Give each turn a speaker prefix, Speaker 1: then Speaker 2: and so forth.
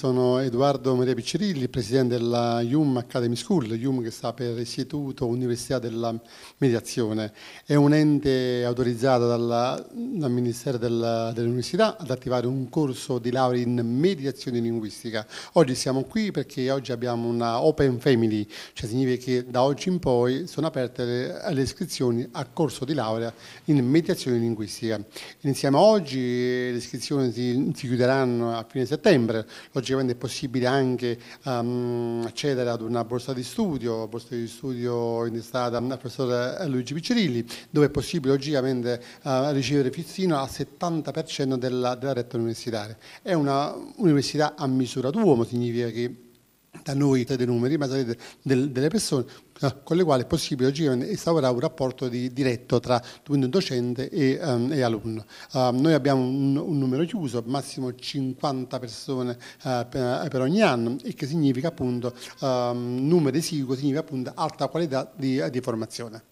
Speaker 1: Sono Edoardo Maria Piccirilli, presidente della IUM Academy School, IUM
Speaker 2: che sta per Istituto Università della Mediazione. È un ente autorizzato dalla, dal Ministero della, dell'Università ad attivare un corso di laurea in mediazione linguistica. Oggi siamo qui perché oggi abbiamo una open family, cioè significa che da oggi in poi sono aperte le, le iscrizioni a corso di laurea in mediazione linguistica. Iniziamo oggi, le iscrizioni si, si chiuderanno a fine settembre. Oggi logicamente è possibile anche um, accedere ad una borsa di studio, borsa di studio indestata dal professor Luigi Piccirilli, dove è possibile logicamente uh, eh, ricevere fino al 70% della, della retta universitaria. È una università a misura d'uomo, significa che da noi tra dei numeri, ma sarete del, delle persone eh, con le quali è possibile oggi instaurare un rapporto di, diretto tra docente e, um, e alunno. Uh, noi abbiamo un, un, numero chiuso, massimo 50 persone uh, per, eh, per, ogni anno, il che significa appunto um, ehm, numero esiguo, significa
Speaker 1: appunto alta qualità di, di formazione.